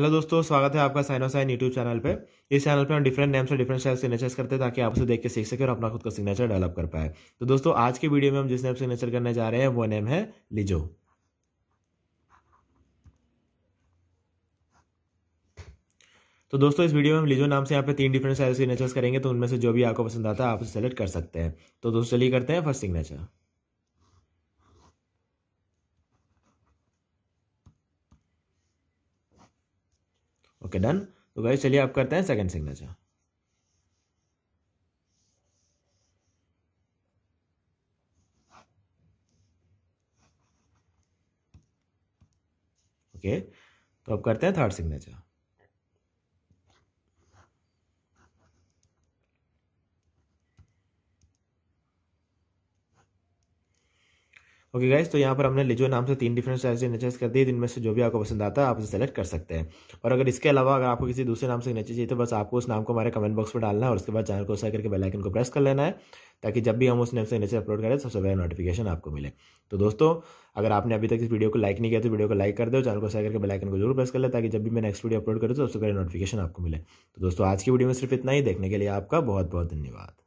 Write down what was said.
hello दोस्तों स्वागत है आपका साइन यूट्यूब चैनल पे इस चैनल पे हम डिफरेंट नेम्स से डिफरेंट स्टाइल सिग्नेचर्स करते हैं ताकि आप उसे देख के सीख सके और अपना खुद का सिग्नेचर डेवलप कर पाए तो दोस्तों आज के वीडियो में हम जिस नेम सिग्नेचर करने जा रहे हैं वो नेम है लिजो तो दोस्तों इस वीडियो में हम लिजो नाम से यहाँ पे तीन डिफरेंट स्टाइल सिग्नेचर्स करेंगे तो उनमें से जो भी आपको पसंद आता है आप उसे सेलेक्ट कर सकते हैं तो दोस्तों चलिए करते हैं फर्स्ट सिग्नेचर ओके डन तो गाइस चलिए आप करते हैं सेकंड सिग्नेचर ओके तो अब करते हैं थर्ड सिग्नेचर ओके गाइज तो यहाँ पर हमने लिजो नाम से तीन डिफरेंट साइज सिग्नेचर्स कर दिए जिनमें से जो भी आपको पसंद आता है आप उसे सेलेक्ट कर सकते हैं और अगर इसके अलावा अगर आपको किसी दूसरे नाम से सिग्नेचर चाहिए तो बस आपको उस नाम को हमारे कमेंट बॉक्स में डालना है और उसके बाद चैनल को सर करके बेलाइकन को प्रेस कर लेना है ताकि जब भी हम उस नेम से सिग्नेचर अपलोड करें सबसे पहले नोटिफिकेशन आपको मिले तो दोस्तों अगर आपने अभी तक इस वीडियो को लाइक नहीं किया तो वीडियो को लाइक कर दो चैनल को सर करके बेलाइकन को जरूर प्रेस कर ले ताकि जब भी मैं नेक्स्ट वीडियो अपलोड करूँ तो सबसे पहले नोटिफिकेशन आपको मिले तो दोस्तों आज की वीडियो में सिर्फ इतना ही देखने के लिए आपका बहुत बहुत धन्यवाद